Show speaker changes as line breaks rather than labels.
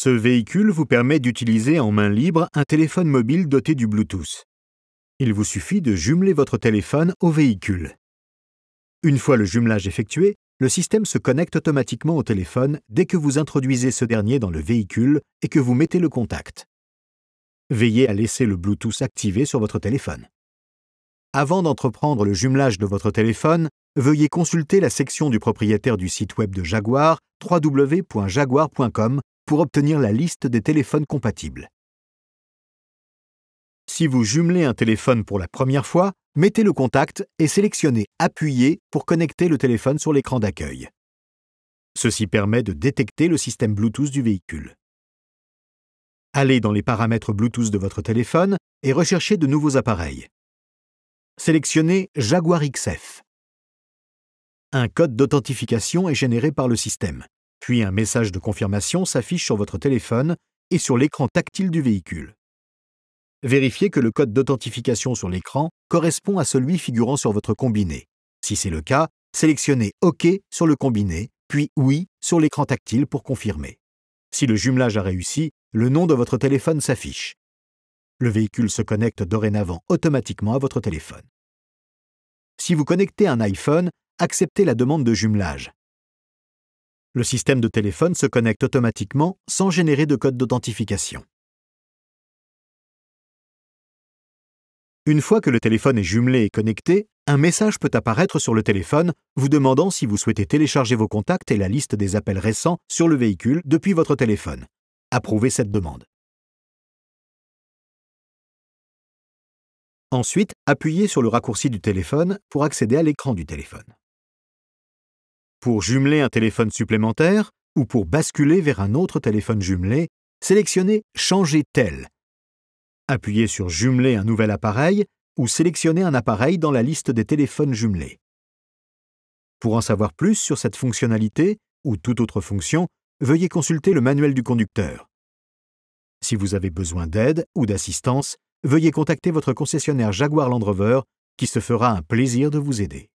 Ce véhicule
vous permet d'utiliser en main libre un téléphone mobile doté du Bluetooth. Il vous suffit de jumeler votre téléphone au véhicule. Une fois le jumelage effectué, le système se connecte automatiquement au téléphone dès que vous introduisez ce dernier dans le véhicule et que vous mettez le contact. Veillez à laisser le Bluetooth activé sur votre téléphone. Avant d'entreprendre le jumelage de votre téléphone, veuillez consulter la section du propriétaire du site web de Jaguar www.jaguar.com pour obtenir la liste des téléphones compatibles. Si vous jumelez un téléphone pour la première fois, mettez le contact et sélectionnez Appuyer pour connecter le téléphone sur l'écran d'accueil. Ceci permet de détecter le système Bluetooth du véhicule. Allez dans les paramètres Bluetooth de votre téléphone et recherchez de nouveaux appareils. Sélectionnez Jaguar XF. Un code d'authentification est généré par le système. Puis un message de confirmation s'affiche sur votre téléphone et sur l'écran tactile du véhicule. Vérifiez que le code d'authentification sur l'écran correspond à celui figurant sur votre combiné. Si c'est le cas, sélectionnez OK sur le combiné, puis Oui sur l'écran tactile pour confirmer. Si le jumelage a réussi, le nom de votre téléphone s'affiche. Le véhicule se connecte dorénavant automatiquement à votre téléphone. Si vous connectez un iPhone, acceptez la demande de jumelage le système de téléphone se connecte automatiquement sans générer de code d'authentification. Une fois que le téléphone est jumelé et connecté, un message peut apparaître sur le téléphone vous demandant si vous souhaitez télécharger vos contacts et la liste des appels récents sur le véhicule depuis votre téléphone. Approuvez
cette demande. Ensuite,
appuyez sur le raccourci du téléphone pour accéder à l'écran du téléphone. Pour jumeler un téléphone supplémentaire ou pour basculer vers un autre téléphone jumelé, sélectionnez Changer tel. Appuyez sur Jumeler un nouvel appareil ou sélectionnez un appareil dans la liste des téléphones jumelés. Pour en savoir plus sur cette fonctionnalité ou toute autre fonction, veuillez consulter le manuel du conducteur. Si vous avez besoin d'aide ou d'assistance, veuillez contacter votre concessionnaire Jaguar Land Rover qui se fera un plaisir de vous aider.